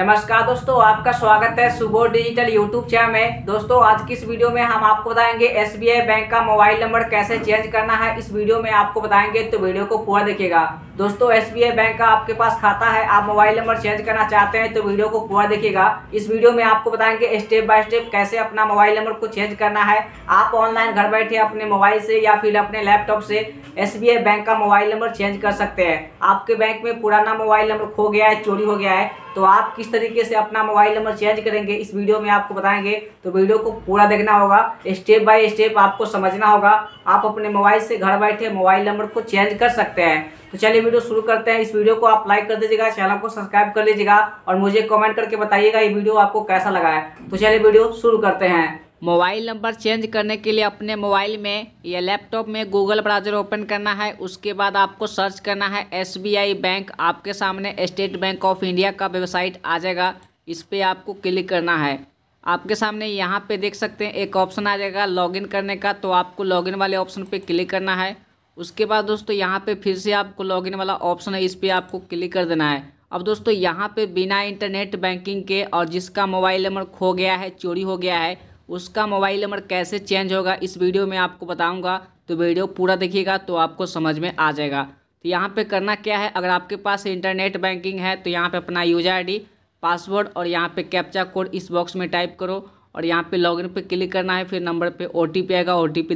नमस्कार दोस्तों आपका स्वागत है सुबह डिजिटल यूट्यूब चैनल में दोस्तों आज की इस वीडियो में हम आपको बताएंगे एसबीआई बैंक का मोबाइल नंबर कैसे चेंज करना है इस वीडियो में आपको बताएंगे तो वीडियो को पूरा देखिएगा दोस्तों एस बैंक का आपके पास खाता है आप मोबाइल नंबर चेंज करना चाहते हैं तो वीडियो को पूरा देखिएगा इस वीडियो में आपको बताएंगे स्टेप बाय स्टेप कैसे अपना मोबाइल नंबर को चेंज करना है आप ऑनलाइन घर बैठे अपने मोबाइल से या फिर अपने लैपटॉप से एस बैंक का मोबाइल नंबर चेंज कर सकते हैं आपके बैंक में पुराना मोबाइल नंबर खो गया है चोरी हो गया है तो आप किस तरीके से अपना मोबाइल नंबर चेंज करेंगे इस वीडियो में आपको बताएंगे तो वीडियो को पूरा देखना होगा स्टेप बाय स्टेप आपको समझना होगा आप अपने मोबाइल से घर बैठे मोबाइल नंबर को चेंज कर सकते हैं तो चलिए वीडियो शुरू करते हैं इस वीडियो को आप लाइक कर दीजिएगा चैनल को सब्सक्राइब कर लीजिएगा और मुझे कमेंट करके बताइएगा ये वीडियो आपको कैसा लगा है तो चलिए वीडियो शुरू करते हैं मोबाइल नंबर चेंज करने के लिए अपने मोबाइल में या लैपटॉप में गूगल ब्राउजर ओपन करना है उसके बाद आपको सर्च करना है एस बैंक आपके सामने स्टेट बैंक ऑफ इंडिया का वेबसाइट आ जाएगा इस पर आपको क्लिक करना है आपके सामने यहाँ पे देख सकते हैं एक ऑप्शन आ जाएगा लॉगिन करने का तो आपको लॉगिन वाले ऑप्शन पे क्लिक करना है उसके बाद दोस्तों यहाँ पे फिर से आपको लॉगिन वाला ऑप्शन है इस पर आपको क्लिक कर देना है अब दोस्तों यहाँ पे बिना इंटरनेट बैंकिंग के और जिसका मोबाइल नंबर खो गया है चोरी हो गया है उसका मोबाइल नंबर कैसे चेंज होगा इस वीडियो में आपको बताऊँगा तो वीडियो पूरा देखिएगा तो आपको समझ में आ जाएगा तो यहाँ पर करना क्या है अगर आपके पास इंटरनेट बैंकिंग है तो यहाँ पर अपना यूजर आई पासवर्ड और यहाँ पर कैप्चा कोड इस बॉक्स में टाइप करो और यहाँ पे लॉगिन पे क्लिक करना है फिर नंबर पे ओ टी आएगा ओ टी पी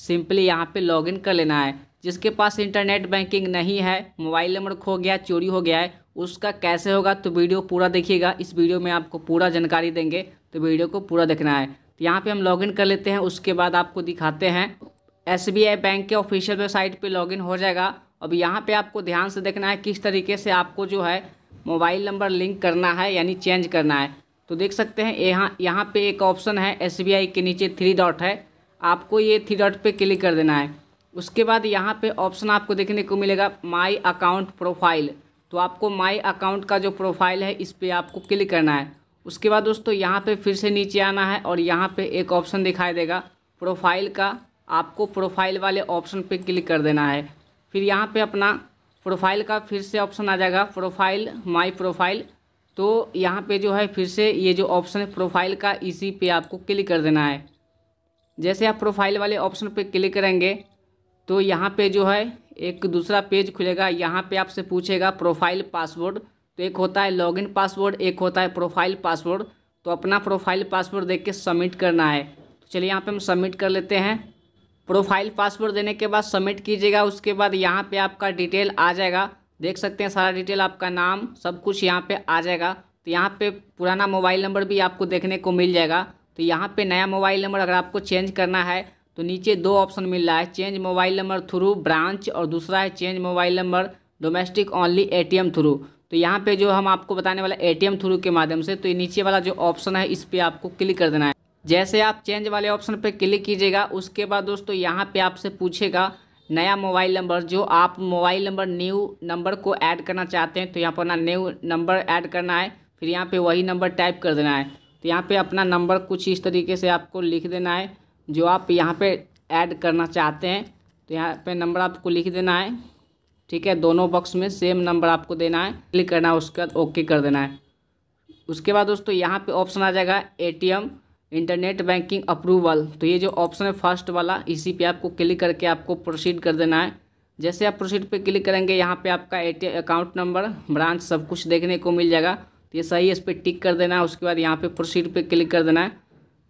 सिंपली यहाँ पे लॉगिन कर लेना है जिसके पास इंटरनेट बैंकिंग नहीं है मोबाइल नंबर खो गया चोरी हो गया है उसका कैसे होगा तो वीडियो पूरा देखिएगा इस वीडियो में आपको पूरा जानकारी देंगे तो वीडियो को पूरा देखना है तो यहाँ पे हम लॉगिन कर लेते हैं उसके बाद आपको दिखाते हैं एस बैंक के ऑफिशियल वेबसाइट पर लॉगिन हो जाएगा अब यहाँ पर आपको ध्यान से देखना है किस तरीके से आपको जो है मोबाइल नंबर लिंक करना है यानी चेंज करना है तो देख सकते हैं यहाँ यहाँ पे एक ऑप्शन है एस के नीचे थ्री डॉट है आपको ये थ्री डॉट पे क्लिक कर देना है उसके बाद यहाँ पे ऑप्शन आपको देखने को मिलेगा माई अकाउंट प्रोफाइल तो आपको माई अकाउंट का जो प्रोफाइल है इस पर आपको क्लिक करना है उसके बाद दोस्तों यहाँ पे फिर से नीचे आना है और यहाँ पे एक ऑप्शन दिखाई देगा प्रोफाइल का आपको प्रोफाइल वाले ऑप्शन पर क्लिक कर देना है फिर यहाँ पे अपना प्रोफाइल का फिर से ऑप्शन आ जाएगा प्रोफाइल माय प्रोफाइल तो यहाँ पे जो है फिर से ये जो ऑप्शन है प्रोफाइल का इसी पे आपको क्लिक कर देना है जैसे आप प्रोफाइल वाले ऑप्शन पर क्लिक करेंगे तो यहाँ पे जो है एक दूसरा पेज खुलेगा यहाँ पे आपसे पूछेगा प्रोफाइल पासवर्ड तो एक होता है लॉगिन पासवर्ड एक होता है प्रोफाइल पासवर्ड तो अपना प्रोफाइल पासवर्ड देख के सबमिट करना है तो चलिए यहाँ पे हम सबमिट कर लेते हैं प्रोफाइल पासवर्ड देने के बाद सबमिट कीजिएगा उसके बाद यहाँ पे आपका डिटेल आ जाएगा देख सकते हैं सारा डिटेल आपका नाम सब कुछ यहाँ पर आ जाएगा तो यहाँ पर पुराना मोबाइल नंबर भी आपको देखने को मिल जाएगा तो यहाँ पे नया मोबाइल नंबर अगर आपको चेंज करना है तो नीचे दो ऑप्शन मिल रहा है change mobile number through branch और दूसरा है change mobile number domestic only a through तो यहाँ पे जो हम आपको बताने वाला ए थ्रू के माध्यम से तो नीचे वाला जो ऑप्शन है इस पर आपको क्लिक कर देना है जैसे आप चेंज वाले ऑप्शन पर क्लिक कीजिएगा उसके बाद दोस्तों यहाँ पर आपसे पूछेगा नया मोबाइल नंबर जो आप मोबाइल नंबर न्यू नंबर को ऐड करना चाहते हैं तो यहाँ पर ना न्यू नंबर ऐड करना है फिर यहाँ पे वही नंबर टाइप कर देना है तो यहाँ पे अपना नंबर कुछ इस तरीके से आपको लिख देना है जो आप यहाँ पे ऐड करना चाहते हैं तो यहाँ पे नंबर आपको लिख देना है ठीक है दोनों बॉक्स में सेम नंबर आपको देना है क्लिक करना है उसके बाद ओके कर देना है उसके बाद दोस्तों यहाँ पे ऑप्शन आ जाएगा ए इंटरनेट बैंकिंग अप्रूवल तो ये जो ऑप्शन है फर्स्ट वाला इसी पर आपको क्लिक करके आपको प्रोसीड कर देना है जैसे आप प्रोसीड पर क्लिक करेंगे यहाँ पर आपका ए अकाउंट नंबर ब्रांच सब कुछ देखने को मिल जाएगा तो ये सही है इस पर टिक कर देना है उसके बाद यहाँ पे प्रोसीड पे क्लिक कर देना है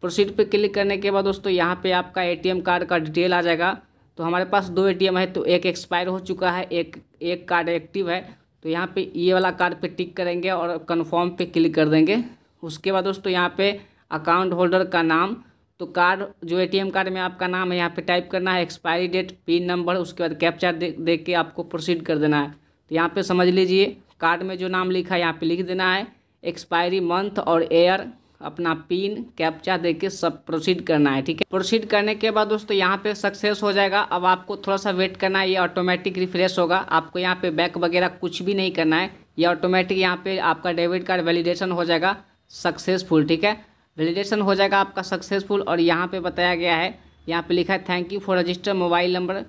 प्रोसीड पे क्लिक करने के बाद दोस्तों यहाँ पे आपका एटीएम कार्ड का डिटेल आ जाएगा तो हमारे पास दो एटीएम है तो एक एक्सपायर हो चुका है एक एक कार्ड एक्टिव है तो यहाँ पे ये वाला कार्ड पे टिक करेंगे और कन्फर्म पे क्लिक कर देंगे उसके बाद दोस्तों यहाँ पर अकाउंट होल्डर का नाम तो कार्ड जो एटीएम कार्ड में आपका नाम है यहाँ पे टाइप करना है एक्सपायरी डेट पिन नंबर उसके बाद कैप्चा दे, दे के आपको प्रोसीड कर देना है तो यहाँ पे समझ लीजिए कार्ड में जो नाम लिखा है यहाँ पे लिख देना है एक्सपायरी मंथ और एयर अपना पिन कैप्चा दे के सब प्रोसीड करना है ठीक है प्रोसीड करने के बाद दोस्तों यहाँ पे सक्सेस हो जाएगा अब आपको थोड़ा सा वेट करना है ये ऑटोमेटिक रिफ्रेश होगा आपको यहाँ पे बैक वगैरह कुछ भी नहीं करना है ये ऑटोमेटिक यहाँ पे आपका डेबिट कार्ड वैलिडेशन हो जाएगा सक्सेसफुल ठीक है वैलिडेशन हो जाएगा आपका सक्सेसफुल और यहाँ पर बताया गया है यहाँ पर लिखा है thank you for register mobile number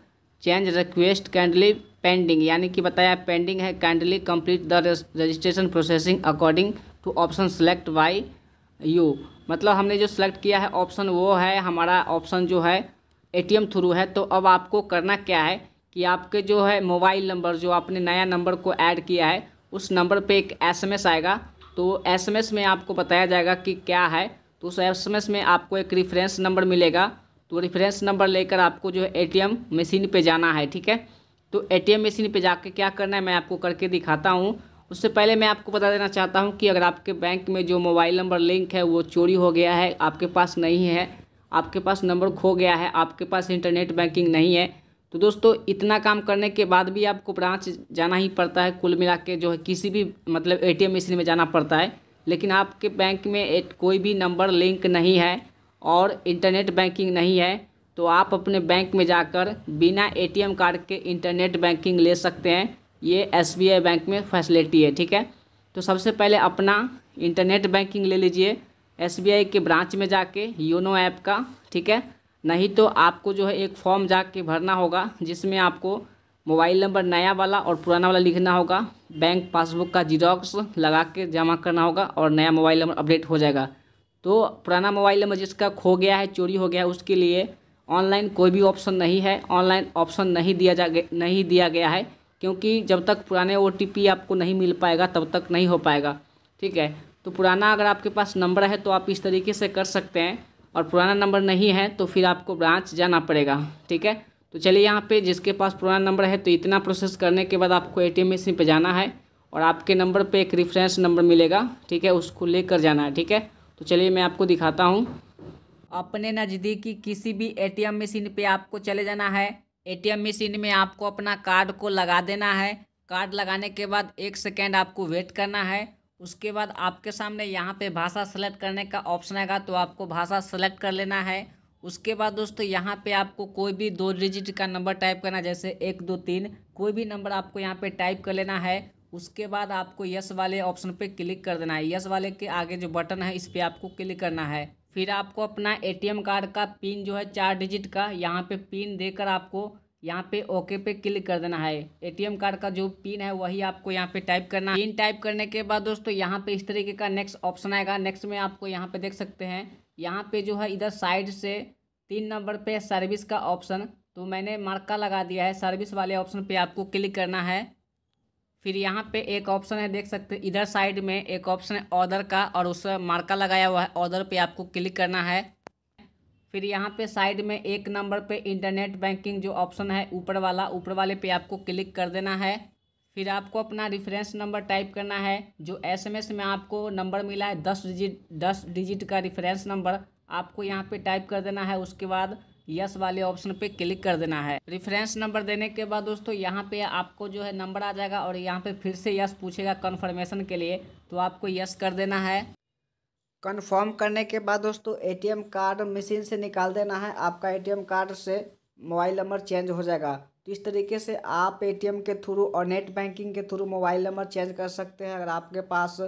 change request kindly pending यानी कि बताया पेंडिंग है kindly complete the registration processing according to option select by you मतलब हमने जो सेलेक्ट किया है ऑप्शन वो है हमारा ऑप्शन जो है एटीएम थ्रू है तो अब आपको करना क्या है कि आपके जो है मोबाइल नंबर जो आपने नया नंबर को ऐड किया है उस नंबर पे एक एसएमएस आएगा तो एसएमएस में आपको बताया जाएगा कि क्या है तो उस एसएमएस में आपको एक रेफरेंस नंबर मिलेगा तो रेफरेंस नंबर लेकर आपको जो है एटीएम मशीन पे जाना है ठीक है तो एटीएम मशीन पे जाके क्या करना है मैं आपको करके दिखाता हूँ उससे पहले मैं आपको बता देना चाहता हूँ कि अगर आपके बैंक में जो मोबाइल नंबर लिंक है वो चोरी हो गया है आपके पास नहीं है आपके पास नंबर खो गया है आपके पास इंटरनेट बैंकिंग नहीं है तो दोस्तों इतना काम करने के बाद भी आपको ब्रांच जाना ही पड़ता है कुल मिला के जो है किसी भी मतलब एटीएम मशीन में जाना पड़ता है लेकिन आपके बैंक में कोई भी नंबर लिंक नहीं है और इंटरनेट बैंकिंग नहीं है तो आप अपने बैंक में जाकर बिना एटीएम कार्ड के इंटरनेट बैंकिंग ले सकते हैं ये एसबीआई बैंक में फैसिलिटी है ठीक है तो सबसे पहले अपना इंटरनेट बैंकिंग ले लीजिए एसबीआई के ब्रांच में जाके योनो ऐप का ठीक है नहीं तो आपको जो है एक फॉर्म जाके भरना होगा जिसमें आपको मोबाइल नंबर नया वाला और पुराना वाला लिखना होगा बैंक पासबुक का जीरोक्स लगा के जमा करना होगा और नया मोबाइल नंबर अपडेट हो जाएगा तो पुराना मोबाइल नंबर जिसका खो गया है चोरी हो गया है उसके लिए ऑनलाइन कोई भी ऑप्शन नहीं है ऑनलाइन ऑप्शन नहीं दिया जा नहीं दिया गया है क्योंकि जब तक पुराने ओ आपको नहीं मिल पाएगा तब तक नहीं हो पाएगा ठीक है तो पुराना अगर आपके पास नंबर है तो आप इस तरीके से कर सकते हैं और पुराना नंबर नहीं है तो फिर आपको ब्रांच जाना पड़ेगा ठीक है तो चलिए यहाँ पे जिसके पास पुराना नंबर है तो इतना प्रोसेस करने के बाद आपको ए टी मशीन पर जाना है और आपके नंबर पे एक रिफ्रेंस नंबर मिलेगा ठीक है उसको लेकर जाना है ठीक है तो चलिए मैं आपको दिखाता हूँ अपने नज़दीकी किसी भी एटीएम मशीन पे आपको चले जाना है एटीएम मशीन में आपको अपना कार्ड को लगा देना है कार्ड लगाने के बाद एक सेकेंड आपको वेट करना है उसके बाद आपके सामने यहाँ पे भाषा सेलेक्ट करने का ऑप्शन आएगा तो आपको भाषा सेलेक्ट कर लेना है उसके बाद दोस्तों यहाँ पे आपको कोई भी दो डिजिट का नंबर टाइप करना जैसे एक दो तीन कोई भी नंबर आपको यहाँ पे टाइप कर लेना है उसके बाद आपको यस वाले ऑप्शन पे क्लिक कर देना है यस वाले के आगे जो बटन है इस पर आपको क्लिक करना है फिर आपको अपना एटीएम कार्ड का पिन जो है चार डिजिट का यहाँ पे पिन देकर आपको यहाँ पे ओके पे क्लिक कर देना है एटीएम कार्ड का जो पिन है वही आपको यहाँ पे टाइप करना पिन टाइप करने के बाद दोस्तों यहाँ पे इस तरीके का नेक्स्ट ऑप्शन आएगा नेक्स्ट में आपको यहाँ पे देख सकते हैं यहाँ पे जो है इधर साइड से तीन नंबर पे सर्विस का ऑप्शन तो मैंने मार्का लगा दिया है सर्विस वाले ऑप्शन पे आपको क्लिक करना है फिर यहाँ पे एक ऑप्शन है देख सकते हैं इधर साइड में एक ऑप्शन है ऑर्डर का और उस मार्का लगाया हुआ है ऑर्डर पे आपको क्लिक करना है फिर यहाँ पे साइड में एक नंबर पे इंटरनेट बैंकिंग जो ऑप्शन है ऊपर वाला ऊपर वाले पे आपको क्लिक कर देना है फिर आपको अपना रिफरेंस नंबर टाइप करना है जो एसएमएस में आपको नंबर मिला है दस डिजिट दस डिजिट का रिफरेंस नंबर आपको यहाँ पे टाइप कर देना है उसके बाद यस वाले ऑप्शन पे क्लिक कर देना है रिफरेंस नंबर देने के बाद दोस्तों यहाँ पे आपको जो है नंबर आ जाएगा और यहाँ पे फिर से यस पूछेगा कन्फर्मेशन के लिए तो आपको यस कर देना है कन्फर्म करने के बाद दोस्तों ए कार्ड मशीन से निकाल देना है आपका ए कार्ड से मोबाइल नंबर चेंज हो जाएगा तो इस तरीके से आप एटीएम के थ्रू और नेट बैंकिंग के थ्रू मोबाइल नंबर चेंज कर सकते हैं अगर आपके पास